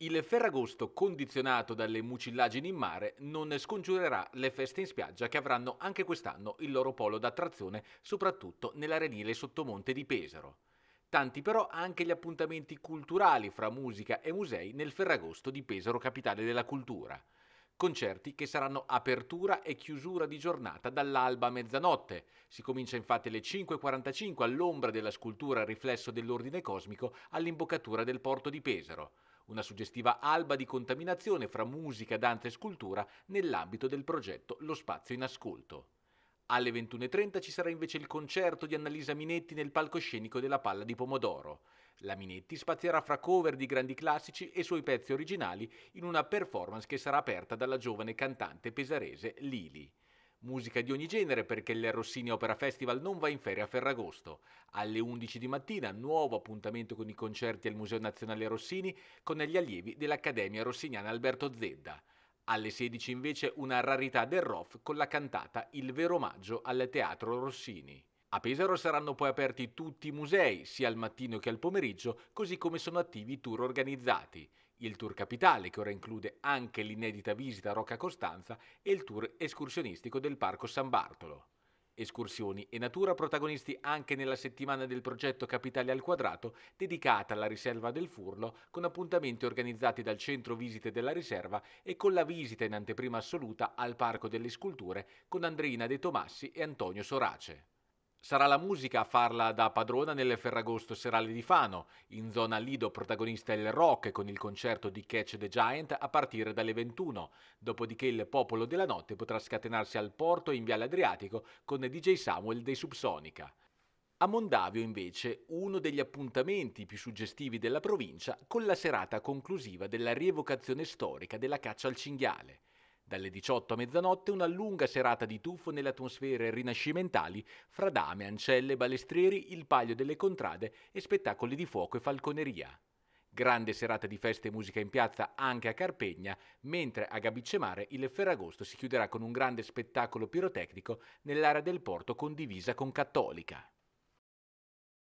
Il ferragosto, condizionato dalle mucillagini in mare, non scongiurerà le feste in spiaggia che avranno anche quest'anno il loro polo d'attrazione, soprattutto nell'arenile sottomonte di Pesaro. Tanti però anche gli appuntamenti culturali fra musica e musei nel ferragosto di Pesaro, capitale della cultura. Concerti che saranno apertura e chiusura di giornata dall'alba a mezzanotte. Si comincia infatti alle 5.45 all'ombra della scultura riflesso dell'ordine cosmico all'imboccatura del porto di Pesaro una suggestiva alba di contaminazione fra musica, danza e scultura nell'ambito del progetto Lo Spazio in Ascolto. Alle 21.30 ci sarà invece il concerto di Annalisa Minetti nel palcoscenico della Palla di Pomodoro. La Minetti spazierà fra cover di grandi classici e suoi pezzi originali in una performance che sarà aperta dalla giovane cantante pesarese Lili. Musica di ogni genere perché il Rossini Opera Festival non va in ferie a Ferragosto. Alle 11 di mattina nuovo appuntamento con i concerti al Museo Nazionale Rossini con gli allievi dell'Accademia Rossiniana Alberto Zedda. Alle 16 invece una rarità del ROF con la cantata Il vero omaggio al Teatro Rossini. A Pesaro saranno poi aperti tutti i musei, sia al mattino che al pomeriggio, così come sono attivi i tour organizzati. Il tour capitale, che ora include anche l'inedita visita a Rocca Costanza, e il tour escursionistico del Parco San Bartolo. Escursioni e natura protagonisti anche nella settimana del progetto Capitale al Quadrato dedicata alla riserva del Furlo con appuntamenti organizzati dal centro visite della riserva e con la visita in anteprima assoluta al Parco delle Sculture con Andreina De Tomassi e Antonio Sorace. Sarà la musica a farla da padrona nelle Ferragosto serale di Fano. In zona Lido protagonista il rock con il concerto di Catch the Giant a partire dalle 21. Dopodiché il popolo della notte potrà scatenarsi al porto in Viale Adriatico con DJ Samuel dei Subsonica. A Mondavio invece uno degli appuntamenti più suggestivi della provincia con la serata conclusiva della rievocazione storica della caccia al cinghiale. Dalle 18 a mezzanotte una lunga serata di tuffo nelle atmosfere rinascimentali fra dame, ancelle, balestrieri, il palio delle contrade e spettacoli di fuoco e falconeria. Grande serata di feste e musica in piazza anche a Carpegna, mentre a Gabicemare il Ferragosto si chiuderà con un grande spettacolo pirotecnico nell'area del porto condivisa con Cattolica.